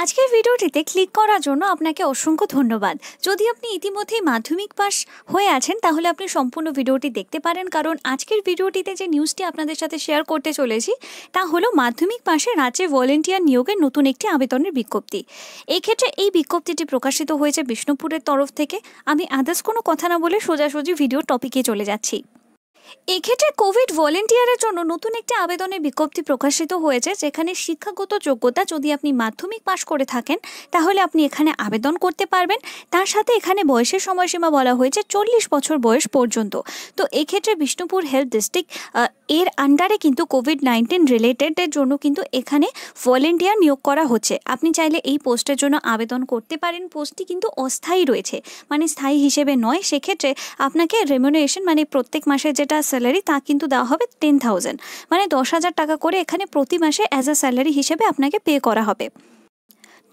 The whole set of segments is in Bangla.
আজকের ভিডিওটিতে ক্লিক করার জন্য আপনাকে অসংখ্য ধন্যবাদ যদি আপনি ইতিমধ্যেই মাধ্যমিক পাস হয়ে আছেন তাহলে আপনি সম্পূর্ণ ভিডিওটি দেখতে পারেন কারণ আজকের ভিডিওটিতে যে নিউজটি আপনাদের সাথে শেয়ার করতে চলেছি তা হলো মাধ্যমিক পাশে রাজ্যে ভলেন্টিয়ার নিয়োগের নতুন একটি আবেদনের বিজ্ঞপ্তি এক্ষেত্রে এই বিজ্ঞপ্তিটি প্রকাশিত হয়েছে বিষ্ণুপুরের তরফ থেকে আমি আদার্স কোনো কথা না বলে সোজাসুজি ভিডিও টপিকে চলে যাচ্ছি এক্ষেত্রে কোভিড ভলেন্টিয়ারের জন্য নতুন একটি আবেদনের বিজ্ঞপ্তি প্রকাশিত হয়েছে যেখানে শিক্ষাগত যোগ্যতা যদি আপনি মাধ্যমিক পাশ করে থাকেন তাহলে আপনি এখানে আবেদন করতে পারবেন তার সাথে এখানে বয়সের সময়সীমা বলা হয়েছে চল্লিশ বছর বয়স পর্যন্ত তো এক্ষেত্রে বিষ্ণুপুর হেলথ ডিস্ট্রিক্ট এর আন্ডারে কিন্তু কোভিড নাইন্টিন রিলেটেডের জন্য কিন্তু এখানে ভলেন্টিয়ার নিয়োগ করা হচ্ছে আপনি চাইলে এই পোস্টের জন্য আবেদন করতে পারেন পোস্টটি কিন্তু অস্থায়ী রয়েছে মানে স্থায়ী হিসেবে নয় সেক্ষেত্রে আপনাকে রেমুনেশন মানে প্রত্যেক মাসে যেটা একটা স্যালারি তা কিন্তু দেওয়া হবে টেন থাউজেন্ড মানে দশ হাজার টাকা করে এখানে প্রতি মাসে অ্যাজ আ স্যালারি হিসেবে আপনাকে পে করা হবে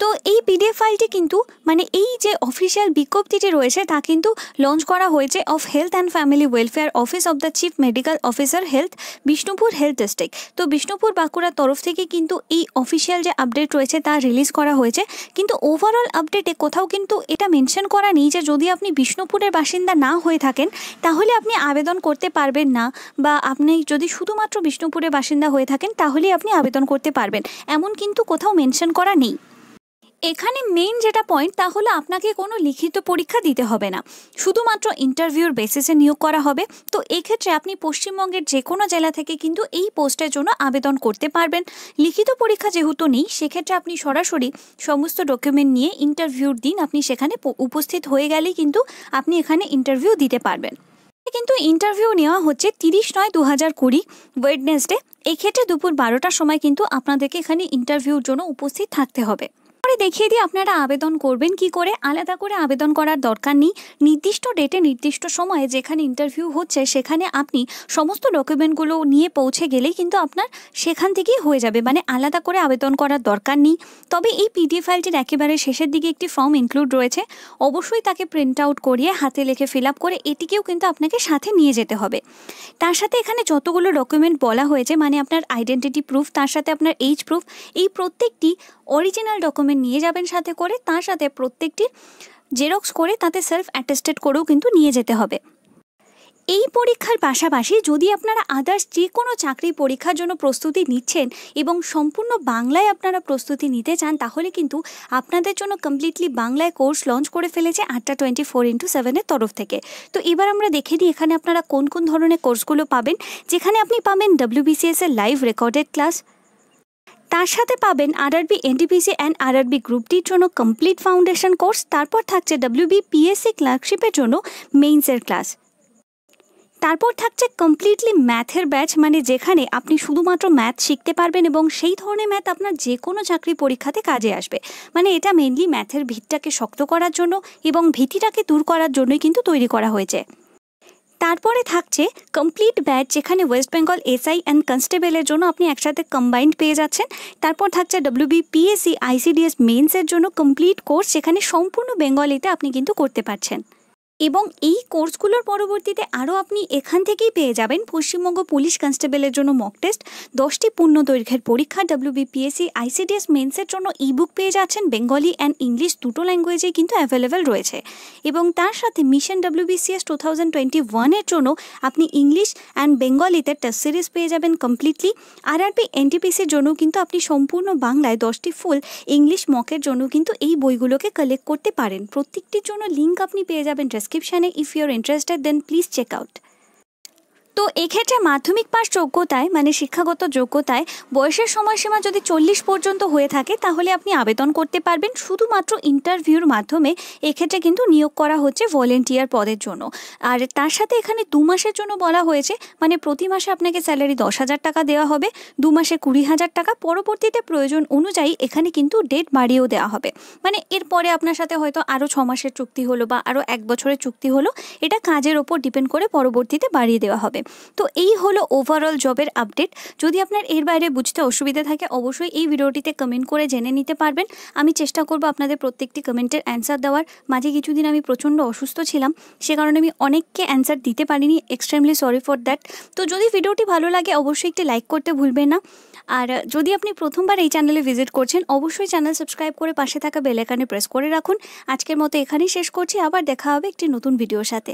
তো এই পিডিএফ ফাইলটি কিন্তু মানে এই যে অফিসিয়াল বিজ্ঞপ্তিটি রয়েছে তা কিন্তু লঞ্চ করা হয়েছে of health and family welfare office of the chief medical officer health Bishnupur health district তো বিষ্ণুপুর বাঁকুড়ার তরফ থেকে কিন্তু এই অফিসিয়াল যে আপডেট রয়েছে তা রিলিজ করা হয়েছে কিন্তু ওভারঅল আপডেটে কোথাও কিন্তু এটা মেনশন করা নেই যে যদি আপনি বিষ্ণুপুরের বাসিন্দা না হয়ে থাকেন তাহলে আপনি আবেদন করতে পারবেন না বা আপনি যদি শুধুমাত্র বিষ্ণুপুরের বাসিন্দা হয়ে থাকেন তাহলে আপনি আবেদন করতে পারবেন এমন কিন্তু কোথাও মেনশন করা নেই এখানে মেইন যেটা পয়েন্ট তা হলো আপনাকে কোনো লিখিত পরীক্ষা দিতে হবে না শুধুমাত্র ইন্টারভিউর বেসিসে নিয়োগ করা হবে তো এক্ষেত্রে আপনি পশ্চিমবঙ্গের যে কোনো জেলা থেকে কিন্তু এই পোস্টের জন্য আবেদন করতে পারবেন লিখিত পরীক্ষা যেহেতু নেই সেক্ষেত্রে আপনি সরাসরি সমস্ত ডকুমেন্ট নিয়ে ইন্টারভিউর দিন আপনি সেখানে উপস্থিত হয়ে গেলেই কিন্তু আপনি এখানে ইন্টারভিউ দিতে পারবেন কিন্তু ইন্টারভিউ নেওয়া হচ্ছে তিরিশ নয় দু হাজার কুড়ি ওয়েডনেসডে এক্ষেত্রে দুপুর বারোটার সময় কিন্তু আপনাদেরকে এখানে ইন্টারভিউর জন্য উপস্থিত থাকতে হবে আমি দেখিয়ে দিয়ে আপনারা আবেদন করবেন কি করে আলাদা করে আবেদন করার দরকার নেই নির্দিষ্ট ডেটে নির্দিষ্ট সময়ে যেখানে ইন্টারভিউ হচ্ছে সেখানে আপনি সমস্ত ডকুমেন্টগুলো নিয়ে পৌঁছে গেলেই কিন্তু আপনার সেখান থেকেই হয়ে যাবে মানে আলাদা করে আবেদন করার দরকার নেই তবে এই পিডিএফ ফাইলটির একেবারে শেষের দিকে একটি ফর্ম ইনক্লুড রয়েছে অবশ্যই তাকে প্রিন্ট আউট করিয়ে হাতে লেখে ফিল আপ করে এটিকেও কিন্তু আপনাকে সাথে নিয়ে যেতে হবে তার সাথে এখানে যতগুলো ডকুমেন্ট বলা হয়েছে মানে আপনার আইডেন্টিটি প্রুফ তার সাথে আপনার এইজ প্রুফ এই প্রত্যেকটি অরিজিনাল ডকুমেন্ট নিয়ে যাবেন সাথে করে তার সাথে প্রত্যেকটির জেরক্স করে তাতে সেলফ অ্যাটেস্টেড করেও কিন্তু নিয়ে যেতে হবে এই পরীক্ষার পাশাপাশি যদি আপনারা আদার্স যে কোনো চাকরি পরীক্ষার জন্য প্রস্তুতি নিচ্ছেন এবং সম্পূর্ণ বাংলায় আপনারা প্রস্তুতি নিতে চান তাহলে কিন্তু আপনাদের জন্য কমপ্লিটলি বাংলায় কোর্স লঞ্চ করে ফেলেছে আটটা টোয়েন্টি ফোর ইন্টু সেভেনের তরফ থেকে তো এবার আমরা দেখে নিই এখানে আপনারা কোন কোন ধরনের কোর্সগুলো পাবেন যেখানে আপনি পাবেন ডাব্লিউবিসিএস এর লাইভ রেকর্ডেড ক্লাস তার সাথে পাবেন আরআরবি এনটিপিসি অ্যান্ড আরআরবি গ্রুপটির জন্য কমপ্লিট ফাউন্ডেশন কোর্স তারপর থাকছে ডাব্লিউবি পিএসসি ক্লার্কশিপের জন্য মেইনসের ক্লাস তারপর থাকছে কমপ্লিটলি ম্যাথের ব্যাচ মানে যেখানে আপনি শুধুমাত্র ম্যাথ শিখতে পারবেন এবং সেই ধরনের ম্যাথ আপনার যে কোনো চাকরি পরীক্ষাতে কাজে আসবে মানে এটা মেনলি ম্যাথের ভিতটাকে শক্ত করার জন্য এবং ভীতিটাকে দূর করার জন্যই কিন্তু তৈরি করা হয়েছে তারপরে থাকছে কমপ্লিট ব্যাচ যেখানে ওয়েস্ট বেঙ্গল এসআই অ্যান্ড কনস্টেবলের জন্য আপনি একসাথে কম্বাইন্ড পেয়ে যাচ্ছেন তারপর থাকছে ডব্লিউবি পিএসসি আইসিডিএস মেন্সের জন্য কমপ্লিট কোর্স যেখানে সম্পূর্ণ বেঙ্গলিতে আপনি কিন্তু করতে পারছেন এবং এই কোর্সগুলোর পরবর্তীতে আরও আপনি এখান থেকেই পেয়ে যাবেন পশ্চিমবঙ্গ পুলিশ কনস্টেবলের জন্য মক টেস্ট দশটি পূর্ণ দৈর্ঘ্যের পরীক্ষা ডাব্লিউবিপিএসসি আইসিডিএস মেন্সের জন্য ইবুক পেয়ে যাচ্ছেন বেঙ্গলি অ্যান্ড ইংলিশ দুটো ল্যাঙ্গুয়েজেই কিন্তু অ্যাভেলেবেল রয়েছে এবং তার সাথে mission WBCS two thousand twenty ওয়ানের জন্য আপনি ইংলিশ অ্যান্ড বেঙ্গলিতে টেস্ট সিরিজ পেয়ে যাবেন কমপ্লিটলি আর পি এনটিপিসির জন্য কিন্তু আপনি সম্পূর্ণ বাংলায় দশটি ফুল ইংলিশ মকের জন্য কিন্তু এই বইগুলোকে কালেক্ট করতে পারেন প্রত্যেকটির জন্য লিঙ্ক আপনি পেয়ে যাবেন description if you're interested then please check out. তো এক্ষেত্রে মাধ্যমিক পাস যোগ্যতায় মানে শিক্ষাগত যোগ্যতায় বয়সের সময়সীমা যদি চল্লিশ পর্যন্ত হয়ে থাকে তাহলে আপনি আবেদন করতে পারবেন শুধুমাত্র ইন্টারভিউর মাধ্যমে এক্ষেত্রে কিন্তু নিয়োগ করা হচ্ছে ভলেন্টিয়ার পদের জন্য আর তার সাথে এখানে দু মাসের জন্য বলা হয়েছে মানে প্রতি মাসে আপনাকে স্যালারি দশ হাজার টাকা দেওয়া হবে দু মাসে কুড়ি হাজার টাকা পরবর্তীতে প্রয়োজন অনুযায়ী এখানে কিন্তু ডেট বাড়িয়েও দেওয়া হবে মানে এরপরে আপনার সাথে হয়তো আরও ছ মাসের চুক্তি হলো বা আরও এক বছরের চুক্তি হলো এটা কাজের ওপর ডিপেন্ড করে পরবর্তীতে বাড়িয়ে দেওয়া হবে তো এই হলো ওভারঅল জবের আপডেট যদি আপনার এর বাইরে বুঝতে অসুবিধা থাকে অবশ্যই এই ভিডিওটিতে কমেন্ট করে জেনে নিতে পারবেন আমি চেষ্টা করব আপনাদের প্রত্যেকটি কমেন্টের অ্যান্সার দেওয়ার মাঝে কিছুদিন আমি প্রচণ্ড অসুস্থ ছিলাম সে কারণে আমি অনেককে অ্যান্সার দিতে পারিনি এক্সট্রিমলি সরি ফর দ্যাট তো যদি ভিডিওটি ভালো লাগে অবশ্যই একটি লাইক করতে ভুলবেন না আর যদি আপনি প্রথমবার এই চ্যানেলে ভিজিট করছেন অবশ্যই চ্যানেল সাবস্ক্রাইব করে পাশে থাকা বেলাইকানে প্রেস করে রাখুন আজকের মতো এখানেই শেষ করছি আবার দেখা হবে একটি নতুন ভিডিওর সাথে